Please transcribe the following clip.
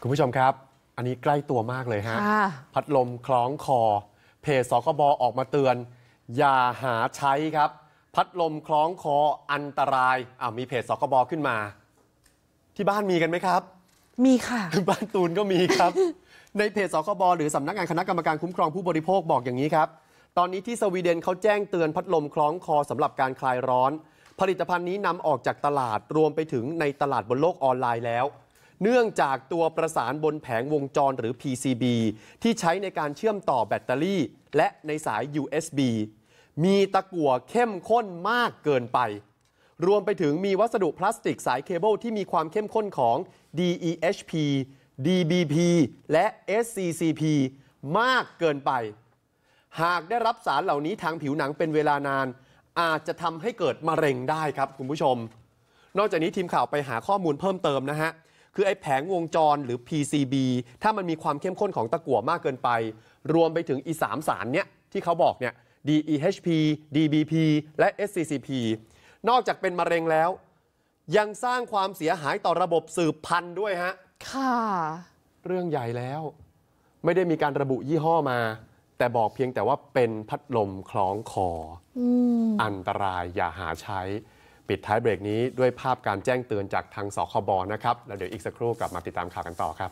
คุณผู้ชมครับอันนี้ใกล้ตัวมากเลยฮะพัดลมคล้องคอ เพจสกบออกมาเตือน อย่าหาใช้ครับ พัดลมคล้องคออันตรายอ้าวมีเพจสกบอขึ้นมา ที่บ้านมีกันไหมครับ มีค่ะบ้านตูนก็มีครับ ในเพจสกบหรือสำนักงานคณะกรรมการคุ้มครองผู้บริโภคบอกอย่างนี้ครับตอนนี้ที่สวีเดนเขาแจ้งเตือนพัดลมคล้องคอสำหรับการคลายร้อน ผลิตภัณฑ์นี้นำออกจากตลาด รวมไปถึงในตลาดบนโลกออนไลน์แล้วเนื่องจากตัวประสานบนแผงวงจรหรือ PCB ที่ใช้ในการเชื่อมต่อแบตเตอรี่ และในสาย USB มีตะกั่วเข้มข้นมากเกินไป รวมไปถึงมีวัสดุพลาสติกสายเคเบิลที่มีความเข้มข้นของ DEHP DBP และ SCCP มากเกินไป หากได้รับสารเหล่านี้ทางผิวหนังเป็นเวลานาน อาจจะทำให้เกิดมะเร็งได้ครับคุณผู้ชม นอกจากนี้ทีมข่าวไปหาข้อมูลเพิ่มเติมนะฮะคือไอ้แผงวงจรหรือ PCB ถ้ามันมีความเข้มข้นของตะกั่วมากเกินไป รวมไปถึงอีสามสารเนี้ยที่เขาบอกเนี่ย DEHP DBP และ SCCP นอกจากเป็นมะเร็งแล้ว ยังสร้างความเสียหายต่อระบบสืบพันธุ์ด้วยฮะ ค่ะ เรื่องใหญ่แล้ว ไม่ได้มีการระบุยี่ห้อมา แต่บอกเพียงแต่ว่าเป็นพัดลมคล้องคอออันตรายอย่าหาใช้ปิดท้ายเบรกนี้ด้วยภาพการแจ้งเตือนจากทางสคบนะครับ แล้วเดี๋ยวอีกสักครู่กลับมาติดตามข่าวกันต่อครับ